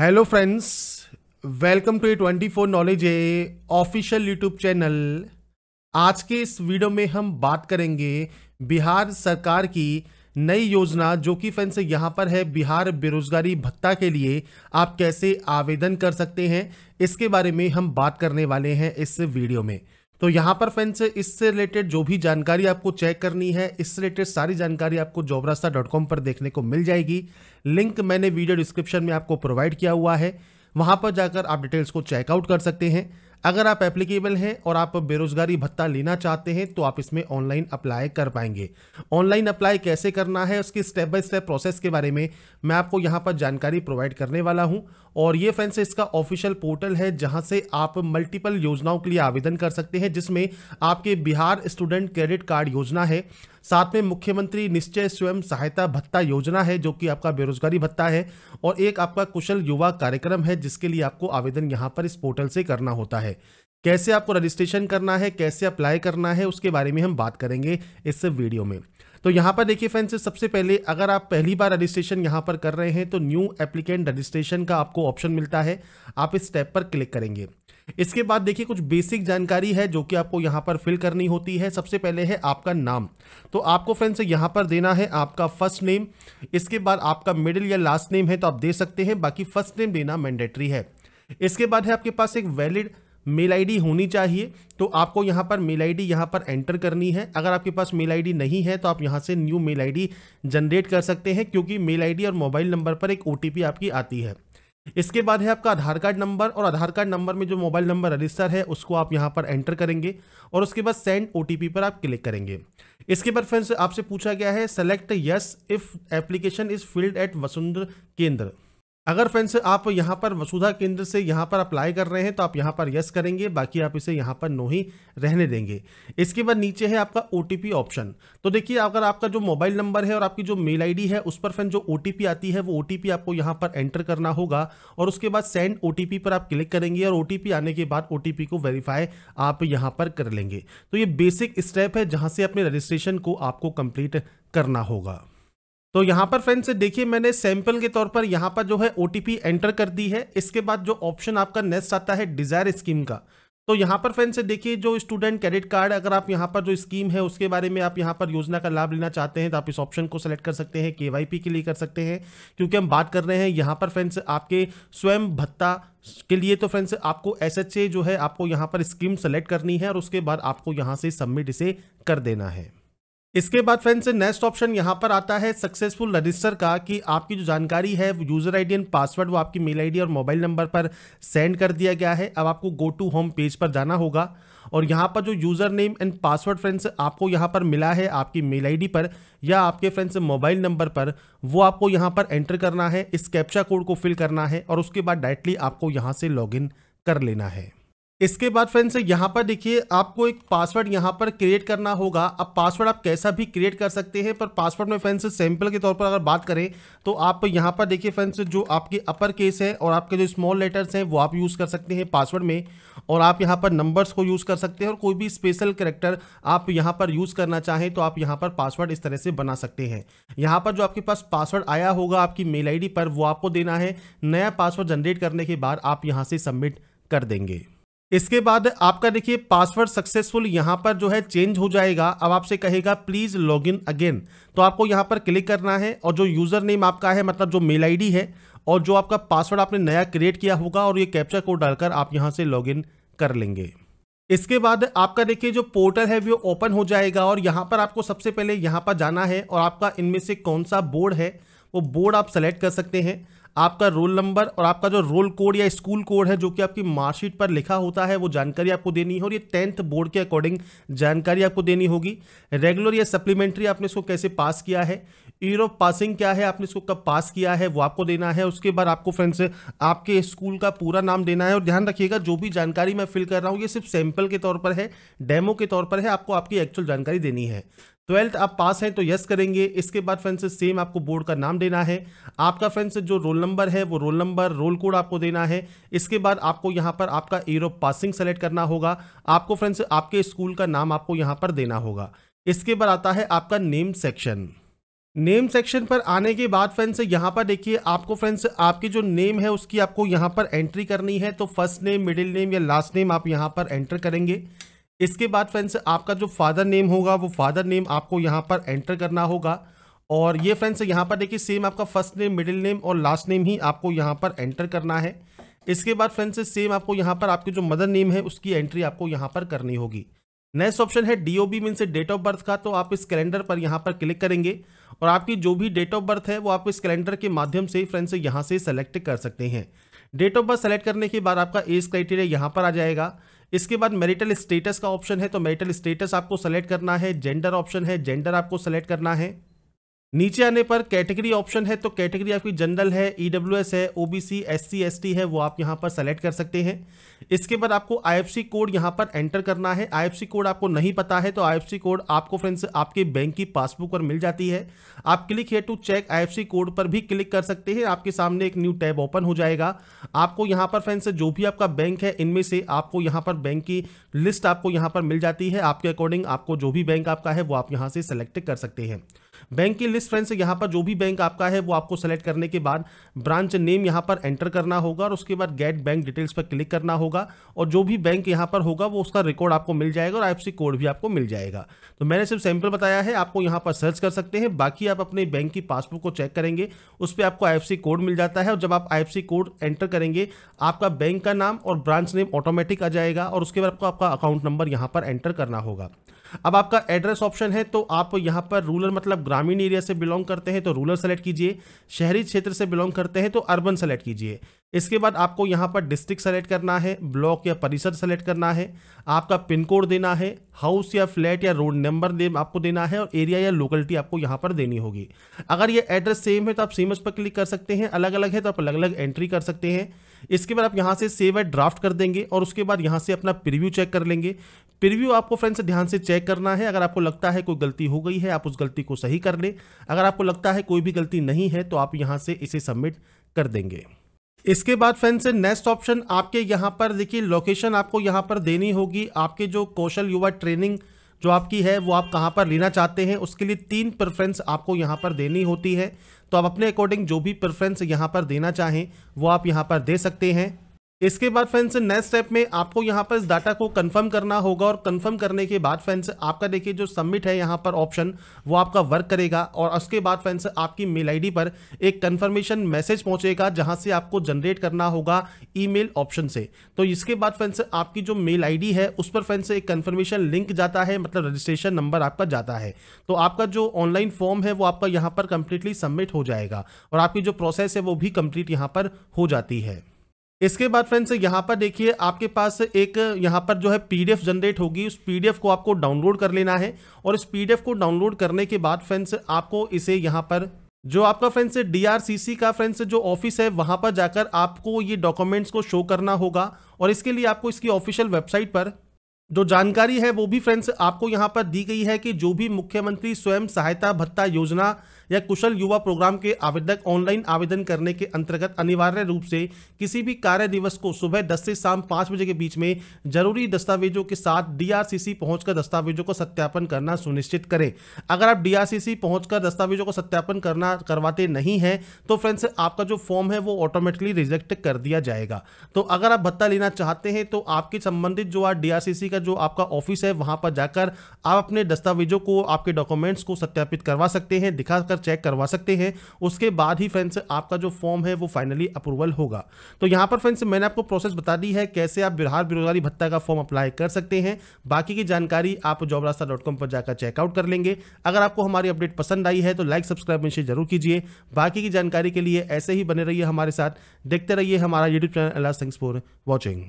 hello friends welcome to A twenty four knowledge A official YouTube channel आज के इस video में हम बात करेंगे बिहार सरकार की नई योजना जो कि फ्रेंड्स यहाँ पर है बिहार बेरोजगारी भत्ता के लिए आप कैसे आवेदन कर सकते हैं इसके बारे में हम बात करने वाले हैं इस वीडियो में तो यहाँ पर फ्रेंड्स इससे रिलेटेड जो भी जानकारी आपको चेक करनी है इससे रिलेटेड सारी जानकारी आपको जॉबरास्ता डॉट कॉम पर देखने को मिल जाएगी लिंक मैंने वीडियो डिस्क्रिप्शन में आपको प्रोवाइड किया हुआ है वहाँ पर जाकर आप डिटेल्स को चेकआउट कर सकते हैं अगर आप एप्लीकेबल हैं और आप बेरोजगारी भत्ता लेना चाहते हैं तो आप इसमें ऑनलाइन अप्लाई कर पाएंगे ऑनलाइन अप्लाई कैसे करना है उसकी स्टेप बाय स्टेप प्रोसेस के बारे में मैं आपको यहाँ पर जानकारी प्रोवाइड करने वाला हूँ और ये फ्रेंड्स इसका ऑफिशियल पोर्टल है जहां से आप मल्टीपल योजनाओं के लिए आवेदन कर सकते हैं जिसमें आपके बिहार स्टूडेंट क्रेडिट कार्ड योजना है साथ में मुख्यमंत्री निश्चय स्वयं सहायता भत्ता योजना है जो कि आपका बेरोजगारी भत्ता है और एक आपका कुशल युवा कार्यक्रम है जिसके लिए आपको आवेदन यहाँ पर इस पोर्टल से करना होता है कैसे आपको रजिस्ट्रेशन करना है कैसे अप्लाई करना है उसके बारे में हम बात करेंगे इस वीडियो में तो यहाँ पर देखिए फ्रेंड्स सबसे पहले अगर आप पहली बार रजिस्ट्रेशन यहाँ पर कर रहे हैं तो न्यू एप्लीकेंट रजिस्ट्रेशन का आपको ऑप्शन मिलता है आप इस स्टेप पर क्लिक करेंगे इसके बाद देखिए कुछ बेसिक जानकारी है जो कि आपको यहाँ पर फिल करनी होती है सबसे पहले है आपका नाम तो आपको फ्रेंड्स यहाँ पर देना है आपका फर्स्ट नेम इसके बाद आपका मिडिल या लास्ट नेम है तो आप दे सकते हैं बाकी फर्स्ट नेम देना मैंडेटरी है इसके बाद है आपके पास एक वैलिड मेल आईडी होनी चाहिए तो आपको यहाँ पर मेल आईडी यहाँ पर एंटर करनी है अगर आपके पास मेल आईडी नहीं है तो आप यहाँ से न्यू मेल आईडी जनरेट कर सकते हैं क्योंकि मेल आईडी और मोबाइल नंबर पर एक ओ आपकी आती है इसके बाद है आपका आधार कार्ड नंबर और आधार कार्ड नंबर में जो मोबाइल नंबर रजिस्टर है उसको आप यहाँ पर एंटर करेंगे और उसके बाद सेंड ओ पर आप क्लिक करेंगे इसके बाद फ्रेंड्स आपसे पूछा गया है select yes if application is filled at वसुंधर केंद्र अगर फ्रेंड्स आप यहाँ पर वसुधा केंद्र से यहाँ पर अप्लाई कर रहे हैं तो आप यहाँ पर यस करेंगे बाकी आप इसे यहाँ पर नो ही रहने देंगे इसके बाद नीचे है आपका ओ ऑप्शन तो देखिए अगर आपका जो मोबाइल नंबर है और आपकी जो मेल आईडी है उस पर फ्रेंड जो ओ आती है वो ओ आपको यहाँ पर एंटर करना होगा और उसके बाद सेंड ओ पर आप क्लिक करेंगे और ओ आने के बाद ओ को वेरीफाई आप यहाँ पर कर लेंगे तो ये बेसिक स्टेप है जहाँ से अपने रजिस्ट्रेशन को आपको कंप्लीट करना होगा तो यहाँ पर फ्रेंड्स देखिए मैंने सैंपल के तौर पर यहाँ पर जो है ओ एंटर कर दी है इसके बाद जो ऑप्शन आपका नेक्स्ट आता है डिजायर स्कीम का तो यहाँ पर फ्रेंड्स देखिए जो स्टूडेंट क्रेडिट कार्ड अगर आप यहाँ पर जो स्कीम है उसके बारे में आप यहाँ पर योजना का लाभ लेना चाहते हैं तो आप इस ऑप्शन को सिलेक्ट कर सकते हैं के के लिए कर सकते हैं क्योंकि हम बात कर रहे हैं यहाँ पर फ्रेंड्स आपके स्वयं भत्ता के लिए तो फ्रेंड्स आपको एस जो है आपको यहाँ पर स्कीम सेलेक्ट करनी है और उसके बाद आपको यहाँ से सबमिट इसे कर देना है इसके बाद फ्रेंड्स नेक्स्ट ऑप्शन यहाँ पर आता है सक्सेसफुल रजिस्टर का कि आपकी जो जानकारी है यूजर आईडी एंड पासवर्ड वो आपकी मेल आईडी और मोबाइल नंबर पर सेंड कर दिया गया है अब आपको गो टू होम पेज पर जाना होगा और यहाँ पर जो user name and password friends आपको यहाँ पर मिला है आपकी मेल आईडी पर या आपके फ्रेंड्स मोबाइल नंबर पर वो आपको यहाँ पर एंटर करना है इस कैप्चा कोड को फिल करना है और उसके बाद डायरेक्टली आपको यहाँ से लॉगिन कर लेना है इसके बाद फ्रेंड्स यहाँ पर देखिए आपको एक पासवर्ड यहाँ पर क्रिएट करना होगा अब पासवर्ड आप कैसा भी क्रिएट कर सकते हैं पर पासवर्ड में फ्रेंड्स सैंपल के तौर पर अगर बात करें तो आप यहाँ पर देखिए फ्रेंड्स जो आपके अपर केस है और आपके जो स्मॉल लेटर्स हैं वो आप यूज़ कर सकते हैं पासवर्ड में और आप यहाँ पर नंबर्स को यूज़ कर सकते हैं और कोई भी स्पेशल करेक्टर आप यहाँ पर यूज़ करना चाहें तो आप यहाँ पर पासवर्ड इस तरह से बना सकते हैं यहाँ पर जो आपके पास पासवर्ड आया होगा आपकी मेल आई पर वो आपको देना है नया पासवर्ड जनरेट करने के बाद आप यहाँ से सबमिट कर देंगे इसके बाद आपका देखिए पासवर्ड सक्सेसफुल यहाँ पर जो है चेंज हो जाएगा अब आपसे कहेगा प्लीज़ लॉग इन अगेन तो आपको यहाँ पर क्लिक करना है और जो यूज़र नेम आपका है मतलब जो मेल आईडी है और जो आपका पासवर्ड आपने नया क्रिएट किया होगा और ये कैप्चर कोड डालकर आप यहाँ से इन कर लेंगे इसके बाद आपका देखिए जो पोर्टल है वो ओपन हो जाएगा और यहाँ पर आपको सबसे पहले यहाँ पर जाना है और आपका इनमें से कौन सा बोर्ड है वो बोर्ड आप सेलेक्ट कर सकते हैं आपका रोल नंबर और आपका जो रोल कोड या स्कूल कोड है जो कि आपकी मार्कशीट पर लिखा होता है वो जानकारी आपको देनी है और ये टेंथ बोर्ड के अकॉर्डिंग जानकारी आपको देनी होगी रेगुलर या सप्लीमेंट्री आपने इसको कैसे पास किया है ईयर ऑफ पासिंग क्या है आपने इसको कब पास किया है वो आपको देना है उसके बाद आपको फ्रेंड्स आपके स्कूल का पूरा नाम देना है और ध्यान रखिएगा जो भी जानकारी मैं फिल कर रहा हूँ ये सिर्फ सैंपल के तौर पर है डेमो के तौर पर है आपको आपकी एक्चुअल जानकारी देनी है ट्वेल्थ आप पास हैं तो यस करेंगे इसके बाद फ्रेंड्स सेम आपको बोर्ड का नाम देना है आपका फ्रेंड्स जो रोल नंबर है वो रोल नंबर रोल कोड आपको देना है इसके बाद आपको यहाँ पर आपका ईयर ऑफ पासिंग सेलेक्ट करना होगा आपको फ्रेंड्स आपके स्कूल का नाम आपको यहाँ पर देना होगा इसके बाद आता है आपका नेम सेक्शन नेम सेक्शन पर आने के बाद फ्रेंड्स यहाँ पर देखिए आपको फ्रेंड्स आपकी जो नेम है उसकी आपको यहाँ पर एंट्री करनी है तो फर्स्ट नेम मिडिल नेम या लास्ट नेम आप यहाँ पर एंटर करेंगे इसके बाद फ्रेंड्स आपका जो फादर नेम होगा वो फादर नेम आपको यहाँ पर एंटर करना होगा और ये फ्रेंड्स यहाँ पर देखिए सेम आपका फर्स्ट नेम मिडिल नेम और लास्ट नेम ही आपको यहाँ पर एंटर करना है इसके बाद फ्रेंड्स सेम आपको यहाँ पर आपके जो मदर नेम है उसकी एंट्री आपको यहाँ पर करनी होगी नेक्स्ट ऑप्शन है डी ओ बी मीन से डेट ऑफ बर्थ का तो आप इस कैलेंडर पर यहाँ पर क्लिक करेंगे और आपकी जो भी डेट ऑफ बर्थ है वो आप इस कैलेंडर के माध्यम से फ्रेंड्स यहाँ से सेलेक्ट कर सकते हैं डेट ऑफ बर्थ सेलेक्ट करने के बाद आपका एज क्राइटेरिया यहाँ पर आ जाएगा इसके बाद मेरिटल स्टेटस का ऑप्शन है तो मेरिटल स्टेटस आपको सेलेक्ट करना है जेंडर ऑप्शन है जेंडर आपको सेलेक्ट करना है नीचे आने पर कैटेगरी ऑप्शन है तो कैटेगरी आपकी जनरल है ईडब्ल्यू e है ओबीसी एससी एसटी है वो आप यहाँ पर सेलेक्ट कर सकते हैं इसके बाद आपको आईएफसी कोड यहाँ पर एंटर करना है आईएफसी कोड आपको नहीं पता है तो आईएफसी कोड आपको फ्रेंड्स आपके बैंक की पासबुक पर मिल जाती है आप क्लिक है टू चेक सी कोड पर भी क्लिक कर सकते हैं आपके सामने एक न्यू टैब ओपन हो जाएगा आपको यहाँ पर फ्रेंड्स जो भी आपका बैंक है इनमें से आपको यहाँ पर बैंक की लिस्ट आपको यहाँ पर मिल जाती है आपके अकॉर्डिंग आपको जो भी बैंक आपका है वो आप यहाँ से सेलेक्ट कर सकते हैं बैंक की लिस्ट फ्रेंड्स यहाँ पर जो भी बैंक आपका है वो आपको सेलेक्ट करने के बाद ब्रांच नेम यहाँ पर एंटर करना होगा और उसके बाद गेट बैंक डिटेल्स पर क्लिक करना होगा और जो भी बैंक यहाँ पर होगा वो उसका रिकॉर्ड आपको मिल जाएगा और आई कोड भी आपको मिल जाएगा तो मैंने सिर्फ सैम्पल बताया है आपको यहाँ पर सर्च कर सकते हैं बाकी आप अपने बैंक की पासबुक को चेक करेंगे उस पर आपको आई कोड मिल जाता है और जब आप आई कोड एंटर करेंगे आपका बैंक का नाम और ब्रांच नेम ऑटोमेटिक आ जाएगा और उसके बाद आपको आपका अकाउंट नंबर यहाँ पर एंटर करना होगा अब आपका एड्रेस ऑप्शन है तो आप यहाँ पर रूरल मतलब ग्रामीण एरिया से बिलोंग करते हैं तो रूरल सेलेक्ट कीजिए शहरी क्षेत्र से बिलोंग करते हैं तो अर्बन सेलेक्ट कीजिए इसके बाद आपको यहाँ पर डिस्ट्रिक्ट सेलेक्ट करना है ब्लॉक या परिसर सेलेक्ट करना है आपका पिन कोड देना है हाउस या फ्लैट या रोड नंबर दे, आपको देना है और एरिया या लोकलिटी आपको यहाँ पर देनी होगी अगर ये एड्रेस सेम है तो आप सेम पर क्लिक कर सकते हैं अलग अलग है तो आप अलग अलग एंट्री कर सकते हैं इसके बाद आप यहाँ से सेव एड ड्राफ्ट कर देंगे और उसके बाद यहाँ से अपना प्रिव्यू चेक कर लेंगे प्रीव्यू आपको फ्रेंड्स ध्यान से चेक करना है अगर आपको लगता है कोई गलती हो गई है आप उस गलती को सही कर लें अगर आपको लगता है कोई भी गलती नहीं है तो आप यहाँ से इसे सबमिट कर देंगे इसके बाद फ्रेंड्स नेक्स्ट ऑप्शन आपके यहाँ पर देखिए लोकेशन आपको यहाँ पर देनी होगी आपके जो कौशल युवा ट्रेनिंग जो आपकी है वो आप कहाँ पर लेना चाहते हैं उसके लिए तीन प्रेफरेंस आपको यहाँ पर देनी होती है तो आप अपने अकॉर्डिंग जो भी प्रेफरेंस यहाँ पर देना चाहें वो आप यहाँ पर दे सकते हैं इसके बाद फ्रेंड्स नेक्स्ट स्टेप में आपको यहाँ पर इस डाटा को कंफर्म करना होगा और कंफर्म करने के बाद फ्रेंड्स आपका देखिए जो सबमिट है यहाँ पर ऑप्शन वो आपका वर्क करेगा और उसके बाद फ्रेंड्स आपकी मेल आईडी पर एक कंफर्मेशन मैसेज पहुंचेगा जहाँ से आपको जनरेट करना होगा ईमेल ऑप्शन से तो इसके बाद फ्रेंड्स आपकी जो मेल आई है उस पर फ्रेंड्स एक कन्फर्मेशन लिंक जाता है मतलब रजिस्ट्रेशन नंबर आपका जाता है तो आपका जो ऑनलाइन फॉर्म है वो आपका यहाँ पर कंप्लीटली सबमिट हो जाएगा और आपकी जो प्रोसेस है वो भी कंप्लीट यहाँ पर हो जाती है इसके बाद फ्रेंड्स यहाँ पर देखिए आपके पास एक यहाँ पर जो है पीडीएफ जनरेट होगी उस पीडीएफ को आपको डाउनलोड कर लेना है और इस पीडीएफ को डाउनलोड करने के बाद फ्रेंड्स आपको इसे यहाँ पर जो आपका फ्रेंड्स डीआरसीसी का फ्रेंड्स जो ऑफिस है वहां पर जाकर आपको ये डॉक्यूमेंट्स को शो करना होगा और इसके लिए आपको इसकी ऑफिशियल वेबसाइट पर जो जानकारी है वो भी फ्रेंड्स आपको यहाँ पर दी गई है कि जो भी मुख्यमंत्री स्वयं सहायता भत्ता योजना या कुशल युवा प्रोग्राम के आवेदक ऑनलाइन आवेदन करने के अंतर्गत अनिवार्य रूप से किसी भी कार्य दिवस को सुबह दस से शाम पांच बजे के बीच में जरूरी दस्तावेजों के साथ डीआरसीसी पहुंचकर दस्तावेजों को सत्यापन करना सुनिश्चित करें अगर आप डीआरसीसी पहुंचकर दस्तावेजों को सत्यापन करना करवाते नहीं हैं तो फ्रेंड्स आपका जो फॉर्म है वो ऑटोमेटिकली रिजेक्ट कर दिया जाएगा तो अगर आप भत्ता लेना चाहते हैं तो आपके संबंधित जो आज डीआरसीसी का जो आपका ऑफिस है वहां पर जाकर आप अपने दस्तावेजों को आपके डॉक्यूमेंट्स को सत्यापित करवा सकते हैं दिखा चेक करवा सकते हैं उसके बाद ही फ्रेंड्स आपका जो फॉर्म है वो फाइनली अप्रूवल होगा तो यहाँ पर फ्रेंड्स मैंने आपको प्रोसेस बता दी है कैसे आप बिहार बेरोजगारी भत्ता का फॉर्म अप्लाई कर सकते हैं बाकी की जानकारी आप जॉब डॉट कॉम पर जाकर चेकआउट कर लेंगे अगर आपको हमारी अपडेट पसंद आई है तो लाइक सब्सक्राइब इनसे जरूर कीजिए बाकी की जानकारी के लिए ऐसे ही बने रहिए हमारे साथ देखते रहिए हमारा यूट्यूब चैनल अल्लाह थैंक्स फॉर वॉचिंग